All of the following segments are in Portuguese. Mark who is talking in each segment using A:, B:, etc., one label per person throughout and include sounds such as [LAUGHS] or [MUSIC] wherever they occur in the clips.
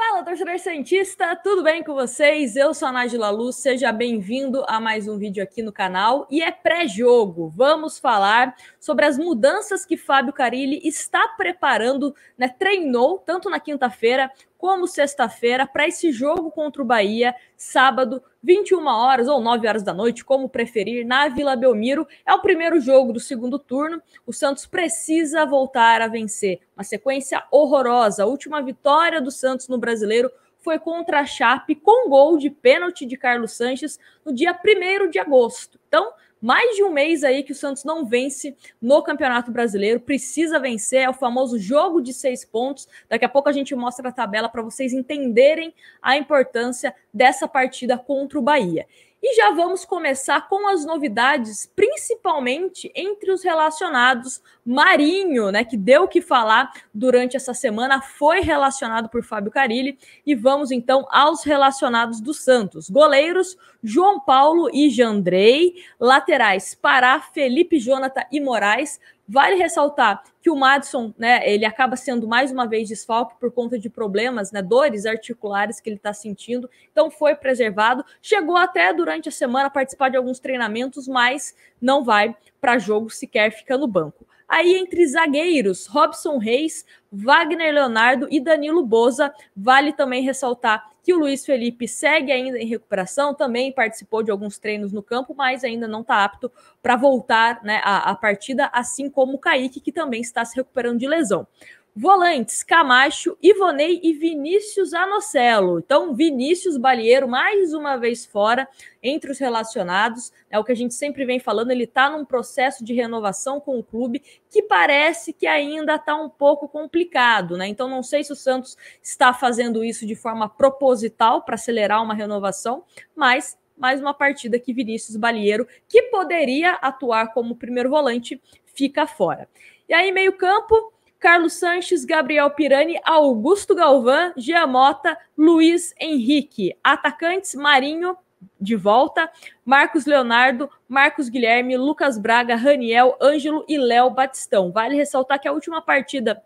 A: Fala, torcedor Santista, tudo bem com vocês? Eu sou a Nájila Luz, seja bem-vindo a mais um vídeo aqui no canal. E é pré-jogo, vamos falar sobre as mudanças que Fábio Carilli está preparando, né, treinou tanto na quinta-feira como sexta-feira para esse jogo contra o Bahia, sábado, 21 horas ou 9 horas da noite, como preferir, na Vila Belmiro. É o primeiro jogo do segundo turno. O Santos precisa voltar a vencer. Uma sequência horrorosa. A última vitória do Santos no Brasileiro foi contra a Chape com gol de pênalti de Carlos Sanches no dia 1 de agosto. Então, mais de um mês aí que o Santos não vence no Campeonato Brasileiro, precisa vencer, é o famoso jogo de seis pontos. Daqui a pouco a gente mostra a tabela para vocês entenderem a importância dessa partida contra o Bahia. E já vamos começar com as novidades, principalmente entre os relacionados. Marinho, né, que deu o que falar durante essa semana, foi relacionado por Fábio Carilli. E vamos então aos relacionados do Santos. Goleiros, João Paulo e Jandrei, laterais Pará, Felipe, Jonathan e Moraes. Vale ressaltar que o Madison, né, ele acaba sendo mais uma vez desfalque por conta de problemas, né, dores articulares que ele está sentindo, então foi preservado. Chegou até durante a semana a participar de alguns treinamentos, mas não vai para jogo sequer, fica no banco. Aí, entre zagueiros, Robson Reis, Wagner Leonardo e Danilo Boza, vale também ressaltar que o Luiz Felipe segue ainda em recuperação, também participou de alguns treinos no campo, mas ainda não está apto para voltar né, à, partida, assim como o Kaique, que também está se recuperando de lesão. Volantes, Camacho, Ivonei e Vinícius Anocelo. Então, Vinícius Balieiro, mais uma vez fora, entre os relacionados. É o que a gente sempre vem falando, ele está num processo de renovação com o clube que parece que ainda está um pouco complicado, né? Então, não sei se o Santos está fazendo isso de forma proposital para acelerar uma renovação, mas mais uma partida que Vinícius Balieiro, que poderia atuar como primeiro volante, fica fora. E aí, meio-campo. Carlos Sanches, Gabriel Pirani, Augusto Galvão, Giamota, Luiz Henrique. Atacantes: Marinho, de volta, Marcos Leonardo, Marcos Guilherme, Lucas Braga, Raniel, Ângelo e Léo Batistão. Vale ressaltar que a última partida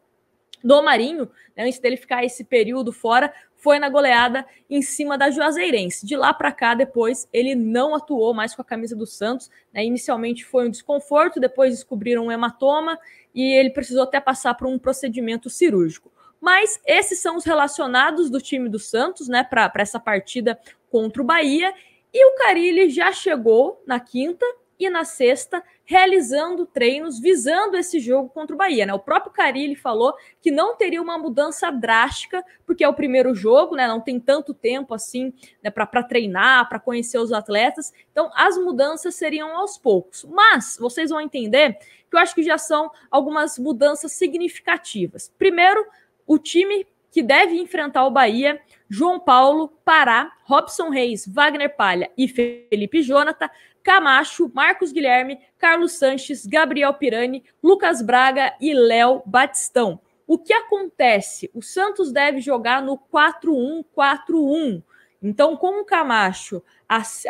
A: do Marinho, né, antes dele ficar esse período fora, foi na goleada em cima da Juazeirense. De lá para cá, depois, ele não atuou mais com a camisa do Santos. Né? Inicialmente foi um desconforto, depois descobriram um hematoma e ele precisou até passar por um procedimento cirúrgico. Mas esses são os relacionados do time do Santos né, para essa partida contra o Bahia. E o Carilli já chegou na quinta e na sexta realizando treinos visando esse jogo contra o Bahia. Né? O próprio Carilli falou que não teria uma mudança drástica, porque é o primeiro jogo, né? não tem tanto tempo assim né, para treinar, para conhecer os atletas. Então, as mudanças seriam aos poucos. Mas vocês vão entender que eu acho que já são algumas mudanças significativas. Primeiro, o time que deve enfrentar o Bahia, João Paulo, Pará, Robson Reis, Wagner Palha e Felipe Jonathan Camacho, Marcos Guilherme, Carlos Sanches, Gabriel Pirani, Lucas Braga e Léo Batistão. O que acontece? O Santos deve jogar no 4-1-4-1. Então, com o Camacho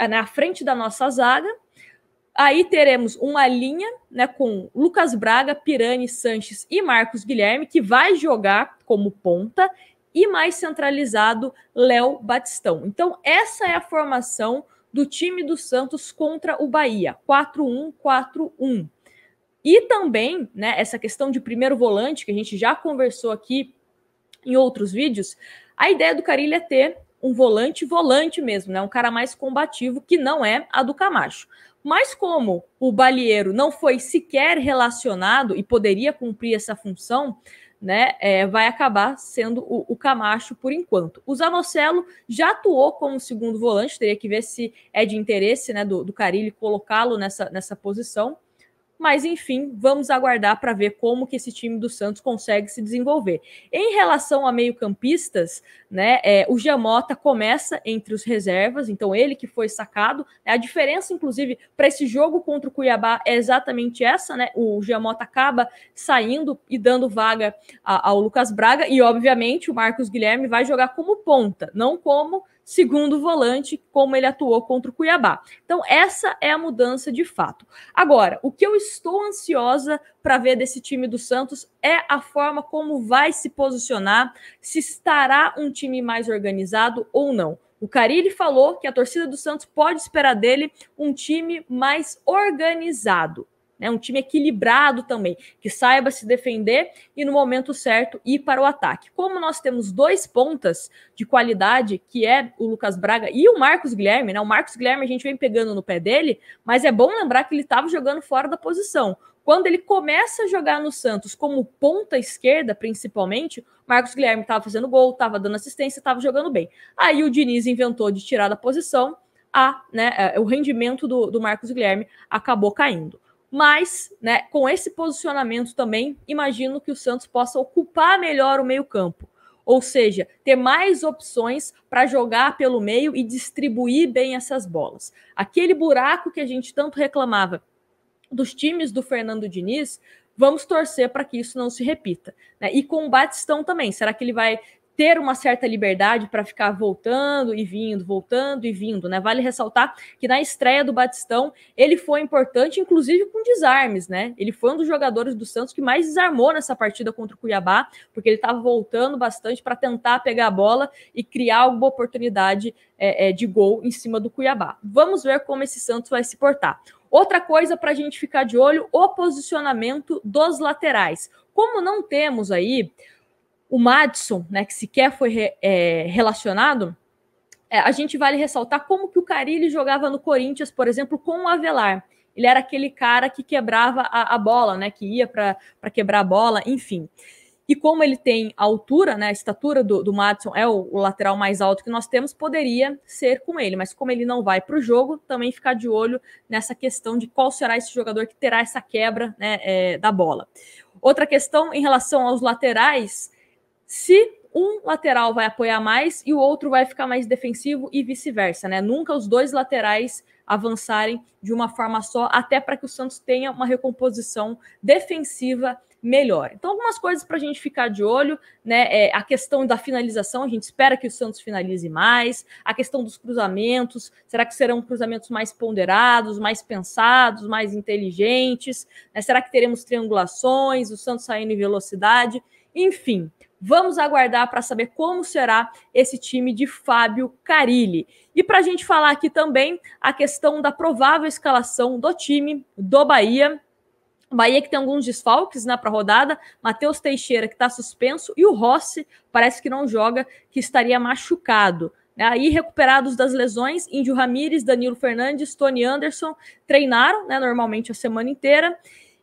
A: na frente da nossa zaga, aí teremos uma linha né, com Lucas Braga, Pirani, Sanches e Marcos Guilherme, que vai jogar como ponta, e mais centralizado, Léo Batistão. Então, essa é a formação do time do Santos contra o Bahia, 4-1, 4-1. E também, né, essa questão de primeiro volante, que a gente já conversou aqui em outros vídeos, a ideia do Carilho é ter um volante volante mesmo, né? Um cara mais combativo, que não é a do Camacho. Mas como o Balieiro não foi sequer relacionado e poderia cumprir essa função, né, é, vai acabar sendo o, o, Camacho por enquanto. O Zanocelo já atuou como segundo volante, teria que ver se é de interesse né, do, do Carilli colocá-lo nessa, nessa posição. Mas enfim, vamos aguardar para ver como que esse time do Santos consegue se desenvolver. Em relação a meio-campistas, né, é, o Giamota começa entre os reservas, então ele que foi sacado. A diferença, inclusive, para esse jogo contra o Cuiabá é exatamente essa, né? O Giamota acaba saindo e dando vaga a, ao Lucas Braga, e obviamente o Marcos Guilherme vai jogar como ponta, não como segundo volante, como ele atuou contra o Cuiabá. Então, essa é a mudança de fato. Agora, o que eu estou ansiosa para ver desse time do Santos é a forma como vai se posicionar, se estará um time mais organizado ou não. O Carilli falou que a torcida do Santos pode esperar dele um time mais organizado. Né? Um time equilibrado também, que saiba se defender e no momento certo ir para o ataque. Como nós temos dois pontas de qualidade, que é o Lucas Braga e o Marcos Guilherme, né? O Marcos Guilherme a gente vem pegando no pé dele, mas é bom lembrar que ele estava jogando fora da posição. Quando ele começa a jogar no Santos como ponta esquerda, principalmente, Marcos Guilherme estava fazendo gol, estava dando assistência, estava jogando bem. Aí o Diniz inventou de tirar da posição, a, né, é, o rendimento do, do Marcos Guilherme acabou caindo. Mas, né, com esse posicionamento também, imagino que o Santos possa ocupar melhor o meio-campo. Ou seja, ter mais opções para jogar pelo meio e distribuir bem essas bolas. Aquele buraco que a gente tanto reclamava dos times do Fernando Diniz, vamos torcer para que isso não se repita. Né? E com o Batistão também. Será que ele vai ter uma certa liberdade para ficar voltando e vindo, voltando e vindo, né? Vale ressaltar que na estreia do Batistão ele foi importante, inclusive com desarmes, né? Ele foi um dos jogadores do Santos que mais desarmou nessa partida contra o Cuiabá, porque ele estava voltando bastante para tentar pegar a bola e criar alguma oportunidade é, é, de gol em cima do Cuiabá. Vamos ver como esse Santos vai se portar. Outra coisa para a gente ficar de olho: o posicionamento dos laterais. Como não temos aí o Madison, né, que sequer foi re, é, relacionado, é, a gente vale ressaltar como que o Carille jogava no Corinthians, por exemplo, com o Avelar. Ele era aquele cara que quebrava a, a bola, né, que ia para quebrar a bola, enfim. E como ele tem a altura, né, a estatura do, do Madison é o, o lateral mais alto que nós temos, poderia ser com ele. Mas como ele não vai para o jogo, também ficar de olho nessa questão de qual será esse jogador que terá essa quebra né, é, da bola. Outra questão em relação aos laterais, se um lateral vai apoiar mais e o outro vai ficar mais defensivo e vice-versa, né? Nunca os dois laterais avançarem de uma forma só, até para que o Santos tenha uma recomposição defensiva melhor. Então, algumas coisas para a gente ficar de olho, né? É a questão da finalização, a gente espera que o Santos finalize mais, a questão dos cruzamentos, será que serão cruzamentos mais ponderados, mais pensados, mais inteligentes? Né? Será que teremos triangulações, o Santos saindo em velocidade? Enfim, Vamos aguardar para saber como será esse time de Fábio Carilli. E para a gente falar aqui também a questão da provável escalação do time do Bahia. Bahia que tem alguns desfalques né, para a rodada. Matheus Teixeira, que está suspenso, e o Rossi parece que não joga, que estaria machucado. Né? Aí, recuperados das lesões, Índio Ramírez, Danilo Fernandes, Tony Anderson treinaram né, normalmente a semana inteira.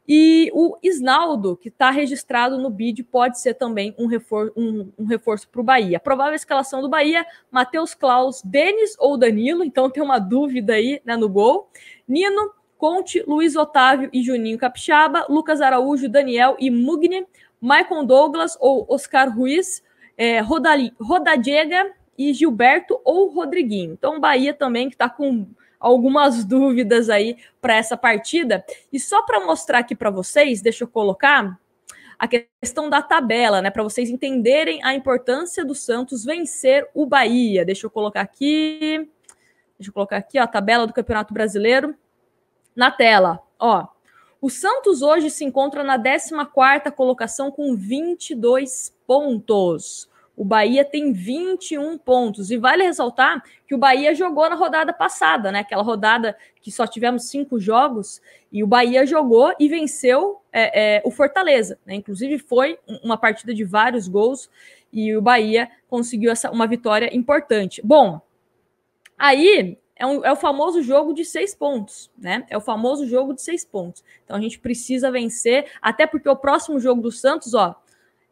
A: E o Isnaldo, que está registrado no BID, pode ser também um, refor um, um reforço para o Bahia. Provável escalação do Bahia: Matheus Klaus, Denis ou Danilo, então tem uma dúvida aí né, no gol. Nino, Conte, Luiz Otávio e Juninho Capixaba, Lucas Araújo, Daniel e Mugni, Maicon Douglas ou Oscar Ruiz, é, Rodadiega e Gilberto ou Rodriguinho. Então, Bahia também que está com algumas [LAUGHS] dúvidas aí para essa partida. E só para mostrar aqui para vocês, deixa eu colocar a questão da tabela, né, para vocês entenderem a importância do Santos vencer o Bahia. Deixa eu colocar aqui. Deixa eu colocar aqui ó, a tabela do Campeonato Brasileiro na tela, ó. O Santos hoje se encontra na 14ª colocação com 22 pontos. O Bahia tem 21 pontos. E vale ressaltar que o Bahia jogou na rodada passada, né? Aquela rodada que só tivemos cinco jogos. E o Bahia jogou e venceu é, é, o Fortaleza. Né? Inclusive, foi uma partida de vários gols. E o Bahia conseguiu essa, uma vitória importante. Bom, aí é, um, é, o famoso jogo de seis pontos, né? É o famoso jogo de seis pontos. Então a gente precisa vencer, até porque o próximo jogo do Santos, ó,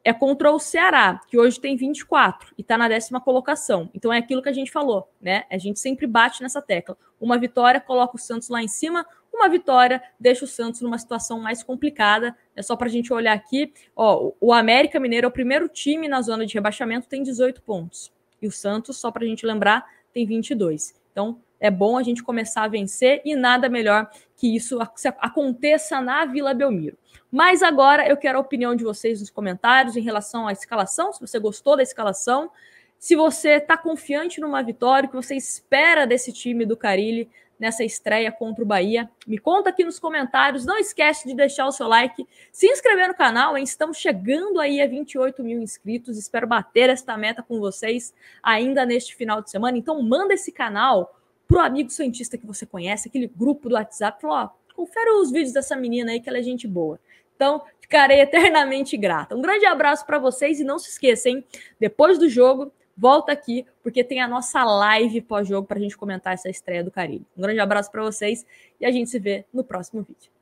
A: é contra o Ceará, que hoje tem 24 e está na décima colocação. Então é aquilo que a gente falou, né? A gente sempre bate nessa tecla. Uma vitória coloca o Santos lá em cima, uma vitória deixa o Santos numa situação mais complicada. É só para a gente olhar aqui. Ó, o América Mineiro é o primeiro time na zona de rebaixamento, tem 18 pontos. E o Santos, só para a gente lembrar, tem 22. Então é bom a gente começar a vencer e nada melhor que isso aconteça na Vila Belmiro. Mas agora eu quero a opinião de vocês nos comentários em relação à escalação, se você gostou da escalação, se você está confiante numa vitória, o que você espera desse time do Carilli nessa estreia contra o Bahia. Me conta aqui nos comentários, não esquece de deixar o seu like, se inscrever no canal, hein? estamos chegando aí a 28 mil inscritos, espero bater esta meta com vocês ainda neste final de semana, então manda esse canal pro amigo cientista que você conhece, aquele grupo do WhatsApp, falou, ó, confere os vídeos dessa menina aí que ela é gente boa. Então, ficarei [LAUGHS] eternamente grata. Um grande abraço para vocês e não se esqueçam, Depois do jogo, volta aqui porque tem a nossa live pós-jogo para a gente comentar essa estreia do Carinho Um grande abraço para vocês e a gente se vê no próximo vídeo.